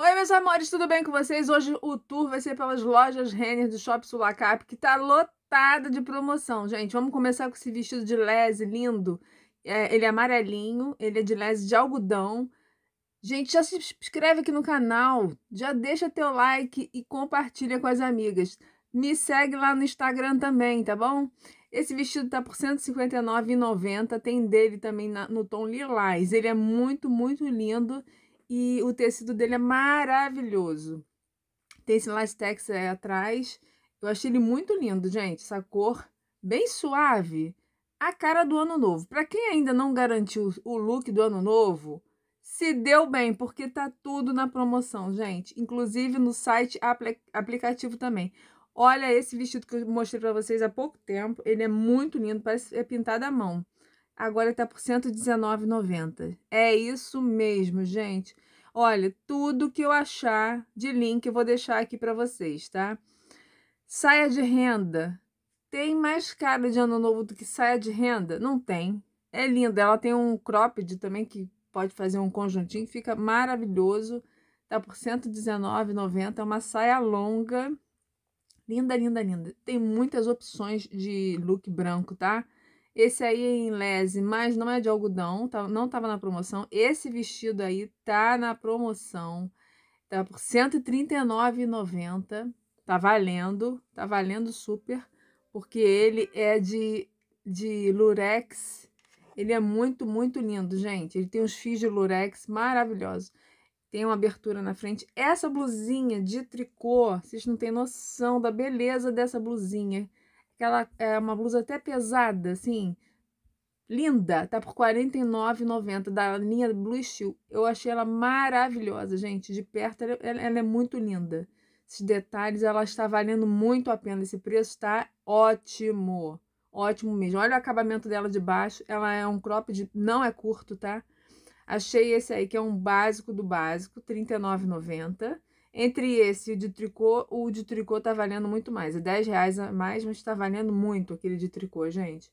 Oi, meus amores, tudo bem com vocês? Hoje o tour vai ser pelas lojas Renner do Shopping Sulacap, que tá lotada de promoção, gente. Vamos começar com esse vestido de lese lindo. É, ele é amarelinho, ele é de lese de algodão. Gente, já se inscreve aqui no canal, já deixa teu like e compartilha com as amigas. Me segue lá no Instagram também, tá bom? Esse vestido tá por R$159,90, tem dele também na, no tom lilás. Ele é muito, muito lindo e o tecido dele é maravilhoso. Tem esse lastex aí atrás. Eu achei ele muito lindo, gente, essa cor bem suave. A cara do ano novo. Para quem ainda não garantiu o look do ano novo, se deu bem, porque tá tudo na promoção, gente. Inclusive no site aplicativo também. Olha esse vestido que eu mostrei para vocês há pouco tempo. Ele é muito lindo, parece é pintado à mão. Agora tá por R$ 119,90. É isso mesmo, gente. Olha, tudo que eu achar de link eu vou deixar aqui para vocês, tá? Saia de renda. Tem mais cara de ano novo do que saia de renda? Não tem. É linda. Ela tem um cropped também que pode fazer um conjuntinho que fica maravilhoso. Tá por R$ 119,90. É uma saia longa. Linda, linda, linda. Tem muitas opções de look branco, tá? Esse aí é em lese, mas não é de algodão, tá, não estava na promoção. Esse vestido aí tá na promoção. Tá por R$ 139,90. Tá valendo, tá valendo super, porque ele é de, de lurex ele é muito, muito lindo, gente. Ele tem uns fios de lurex maravilhosos. Tem uma abertura na frente. Essa blusinha de tricô, vocês não têm noção da beleza dessa blusinha. Ela é uma blusa até pesada, assim. Linda, tá por R$ 49,90 da linha Blue Steel. Eu achei ela maravilhosa, gente. De perto ela, ela é muito linda esses detalhes, ela está valendo muito a pena. Esse preço está ótimo. Ótimo mesmo. Olha o acabamento dela de baixo. Ela é um cropped, não é curto, tá? Achei esse aí, que é um básico do básico, R$39,90. Entre esse e o de tricô, o de tricô tá valendo muito mais. É reais a mais, mas tá valendo muito aquele de tricô, gente.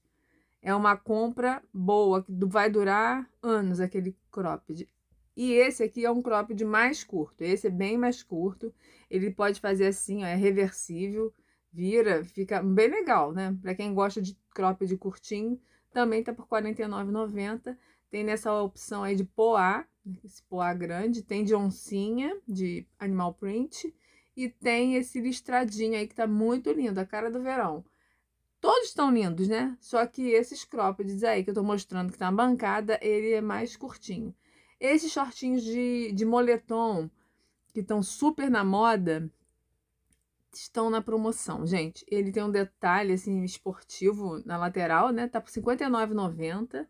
É uma compra boa, vai durar anos aquele cropped. E esse aqui é um cropped mais curto. Esse é bem mais curto. Ele pode fazer assim, ó, é reversível vira, fica bem legal, né? Para quem gosta de cropped curtinho, também tá por R$ 49,90. Tem nessa opção aí de poá, esse poá grande, tem de oncinha, de animal print, e tem esse listradinho aí que tá muito lindo, a cara do verão. Todos estão lindos, né? Só que esses croppeds aí que eu tô mostrando que tá na bancada, ele é mais curtinho. Esses shortinhos de, de moletom, que estão super na moda, estão na promoção. Gente, ele tem um detalhe assim esportivo na lateral, né? Tá por R$ 59,90.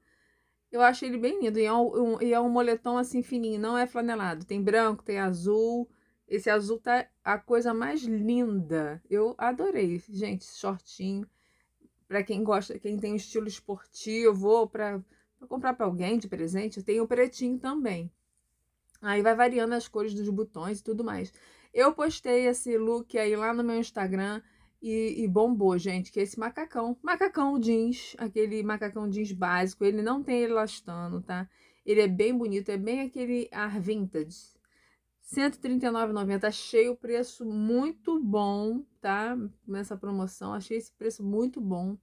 Eu acho ele bem lindo. E é um, e é um moletom assim fininho, não é flanelado. Tem branco, tem azul. Esse azul tá a coisa mais linda. Eu adorei, gente, shortinho. Para quem gosta, quem tem um estilo esportivo ou para comprar para alguém de presente, tem o pretinho também. Aí vai variando as cores dos botões e tudo mais. Eu postei esse look aí lá no meu Instagram e, e, bombou, gente, que é esse macacão. Macacão jeans, aquele macacão jeans básico, ele não tem elastano, tá? Ele é bem bonito, é bem aquele ar vintage. R$139,90, 139,90, achei o preço muito bom, tá? Nessa promoção, achei esse preço muito bom.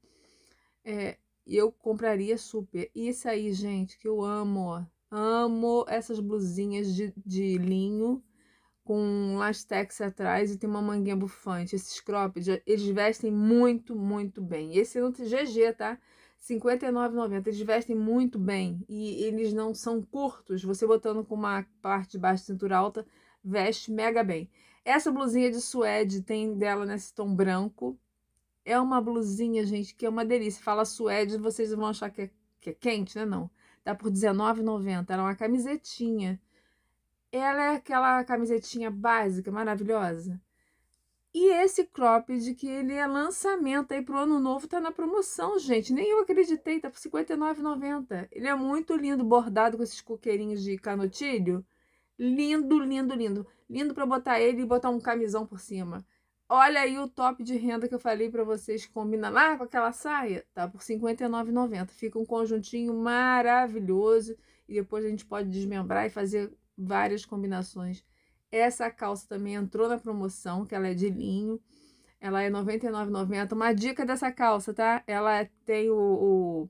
É, eu compraria super. E esse aí, gente, que eu amo, ó. Amo essas blusinhas de, de linho com um lastex atrás e tem uma manguinha bufante. Esses cropped, eles vestem muito, muito bem. Esse é outro GG, tá? R$ 59,90. Eles vestem muito bem e eles não são curtos. Você botando com uma parte de baixo cintura alta, veste mega bem. Essa blusinha de suede tem dela nesse tom branco. É uma blusinha, gente, que é uma delícia. Fala suede, vocês vão achar que é, que é quente, né? Não. dá tá por R$19,90. Era uma camisetinha ela é aquela camisetinha básica, maravilhosa. E esse cropped que ele é lançamento aí pro ano novo, tá na promoção, gente. Nem eu acreditei, tá por R$ 59,90. Ele é muito lindo, bordado com esses coqueirinhos de canotilho. Lindo, lindo, lindo. Lindo para botar ele e botar um camisão por cima. Olha aí o top de renda que eu falei para vocês, combina lá com aquela saia, tá por R$ 59,90. Fica um conjuntinho maravilhoso e depois a gente pode desmembrar e fazer várias combinações. Essa calça também entrou na promoção, que ela é de linho. Ela é R$ 99,90. Uma dica dessa calça, tá? Ela é, tem o, o,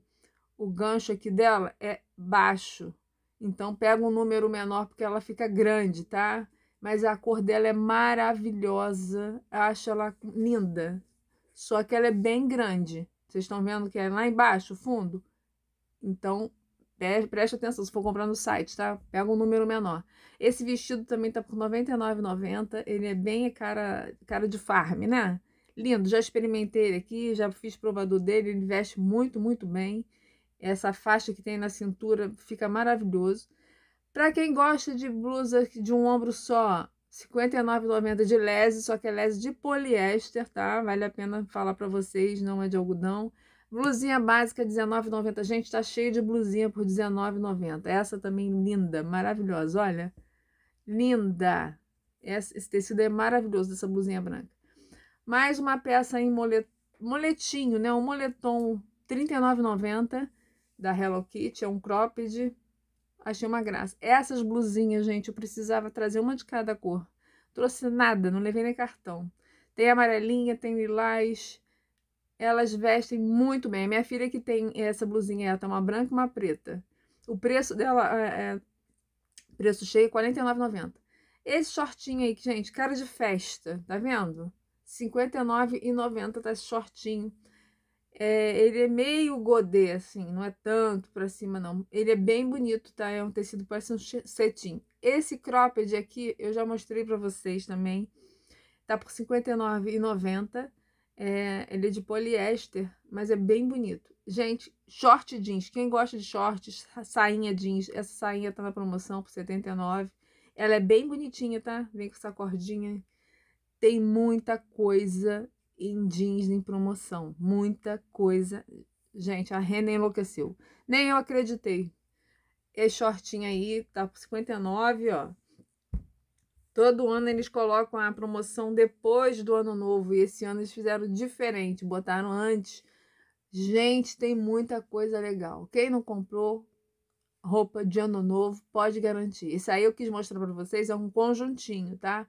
o gancho aqui dela, é baixo. Então, pega um número menor porque ela fica grande, tá? Mas a cor dela é maravilhosa. Acho ela linda. Só que ela é bem grande. Vocês estão vendo que é lá embaixo, fundo? Então, né, preste atenção, se for comprar no site, tá? Pega um número menor. Esse vestido também tá por R$ 99,90. Ele é bem cara, cara de farm, né? Lindo, já experimentei ele aqui, já fiz provador dele, ele veste muito, muito bem. Essa faixa que tem na cintura fica maravilhoso. Para quem gosta de blusa de um ombro só, R$ 59,90 de lese, só que é lese de poliéster, tá? Vale a pena falar para vocês, não é de algodão. Blusinha básica R$19,90. Gente, tá cheio de blusinha por R$19,90. Essa também linda, maravilhosa. Olha, linda. Esse, esse tecido é maravilhoso dessa blusinha branca. Mais uma peça em molet, moletinho, né? Um moletom R$39,90 da Hello Kitty. É um cropped. Achei uma graça. Essas blusinhas, gente, eu precisava trazer uma de cada cor. Trouxe nada, não levei nem cartão. Tem amarelinha, tem lilás, elas vestem muito bem. A minha filha que tem essa blusinha, ela tem uma branca e uma preta. O preço dela é, é preço cheio, é R$ 49,90. Esse shortinho aí, gente, cara de festa, tá vendo? R$ 59,90 tá esse shortinho. É, ele é meio godê, assim, não é tanto pra cima, não. Ele é bem bonito, tá? É um tecido, parece um cetim. Esse cropped aqui, eu já mostrei pra vocês também. Tá por R$ 59,90. É, ele é de poliéster, mas é bem bonito. Gente, short jeans. Quem gosta de shorts, sainha jeans. Essa sainha tá na promoção por 79. Ela é bem bonitinha, tá? Vem com essa cordinha. Tem muita coisa em jeans em promoção. Muita coisa. Gente, a renda enlouqueceu. Nem eu acreditei. Esse shortinho aí tá por 59, ó. Todo ano eles colocam a promoção depois do ano novo e esse ano eles fizeram diferente, botaram antes. Gente, tem muita coisa legal. Quem não comprou roupa de ano novo, pode garantir. Isso aí eu quis mostrar para vocês, é um conjuntinho, tá?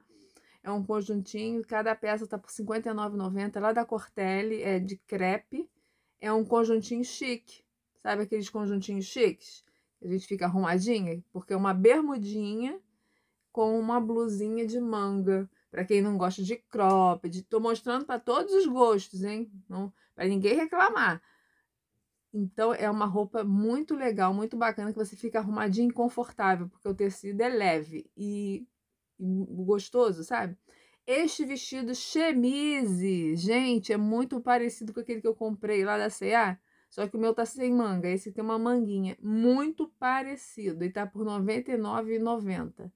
É um conjuntinho, cada peça tá por R$ 59,90 lá da Cortelli, é de crepe. É um conjuntinho chique. Sabe aqueles conjuntinhos chiques? A gente fica arrumadinha, porque é uma bermudinha com uma blusinha de manga. Para quem não gosta de cropped, tô mostrando para todos os gostos, hein? Não, para ninguém reclamar. Então é uma roupa muito legal, muito bacana que você fica arrumadinho e confortável, porque o tecido é leve e, e gostoso, sabe? Este vestido chemise, gente, é muito parecido com aquele que eu comprei lá da C&A. Só que o meu tá sem manga, esse tem uma manguinha, muito parecido, e tá por R$ 99,90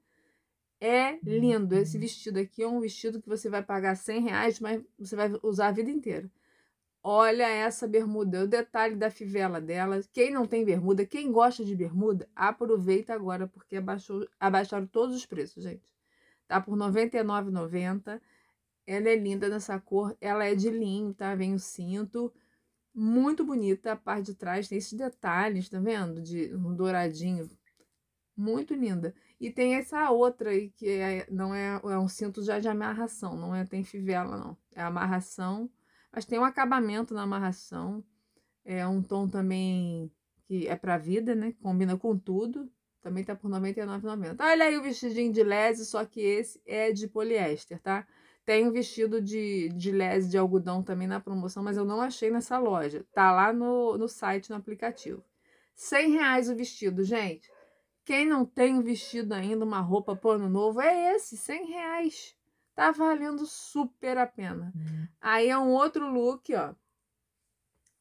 é lindo. Esse uhum. vestido aqui é um vestido que você vai pagar 100 reais, mas você vai usar a vida inteira. Olha essa bermuda, é o detalhe da fivela dela. Quem não tem bermuda, quem gosta de bermuda, aproveita agora, porque abaixou, abaixaram todos os preços, gente. Tá por R$ 99,90. Ela é linda nessa cor, ela é de linho, tá? Vem o cinto. Muito bonita a parte de trás, tem esses detalhes, tá vendo? De um douradinho. Muito linda. E tem essa outra aí, que é, não é, é um cinto já de amarração, não é tem fivela, não. É amarração, mas tem um acabamento na amarração. É um tom também que é para vida, né? Combina com tudo. Também tá por R$ 99,90. Olha aí o vestidinho de lese, só que esse é de poliéster, tá? Tem um vestido de, de lese de algodão também na promoção, mas eu não achei nessa loja. Tá lá no, no site, no aplicativo. R$ 100 o vestido, gente. Quem não tem vestido ainda uma roupa para ano novo é esse, 100 reais. Tá valendo super a pena. Uhum. Aí é um outro look, ó.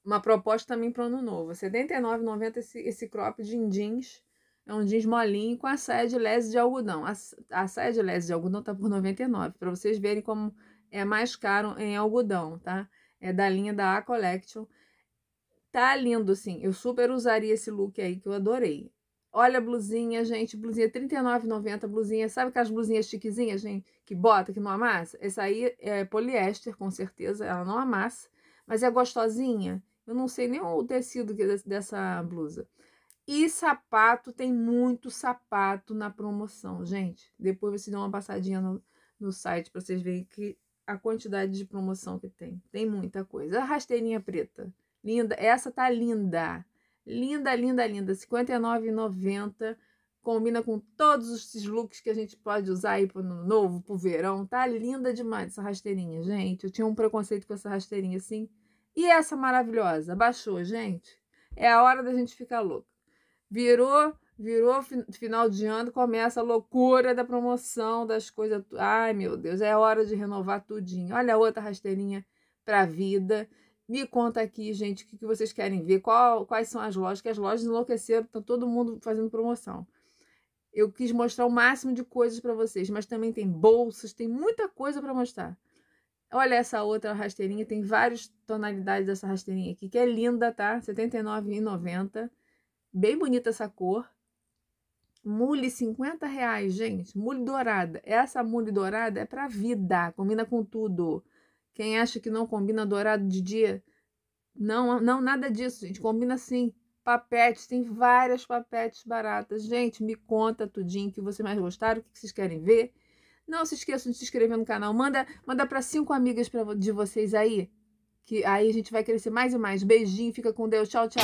Uma proposta também para ano novo. R$ 79,90 esse, esse crop de jeans. É um jeans molinho com a saia de lese de algodão. A, a saia de lese de algodão tá por 99, para vocês verem como é mais caro em algodão, tá? É da linha da A Collection. Tá lindo, sim. Eu super usaria esse look aí que eu adorei. Olha a blusinha, gente. Blusinha R$39,90. Blusinha, sabe aquelas blusinhas chiquezinhas, gente? Que bota, que não amassa? Essa aí é poliéster, com certeza. Ela não amassa. Mas é gostosinha. Eu não sei nem o tecido é dessa blusa. E sapato, tem muito sapato na promoção, gente. Depois vocês dão uma passadinha no, no site para vocês verem que a quantidade de promoção que tem. Tem muita coisa. A rasteirinha preta. Linda. Essa tá linda. Linda, linda, linda. R$ 59,90. Combina com todos esses looks que a gente pode usar aí pro novo, pro verão. Tá linda demais essa rasteirinha, gente. Eu tinha um preconceito com essa rasteirinha assim. E essa maravilhosa? Baixou, gente. É a hora da gente ficar louco. Virou virou final de ano, começa a loucura da promoção, das coisas. Ai, meu Deus, é hora de renovar tudinho. Olha a outra rasteirinha para a vida. Me conta aqui, gente, o que, vocês querem ver, qual, quais são as lojas, que as lojas enlouqueceram, está todo mundo fazendo promoção. Eu quis mostrar o máximo de coisas para vocês, mas também tem bolsas, tem muita coisa para mostrar. Olha essa outra rasteirinha, tem várias tonalidades dessa rasteirinha aqui, que é linda, tá? R$ 79,90. Bem bonita essa cor. Mule R$ reais, gente. Mule dourada. Essa mule dourada é para vida, combina com tudo. Quem acha que não combina dourado de dia? Não, não, nada disso, gente. Combina sim. Papetes, tem várias papetes baratas. Gente, me conta tudinho que vocês mais gostaram, o que vocês querem ver. Não se esqueçam de se inscrever no canal. Manda, manda para cinco amigas pra, de vocês aí. Que aí a gente vai crescer mais e mais. Beijinho, fica com Deus. Tchau, tchau.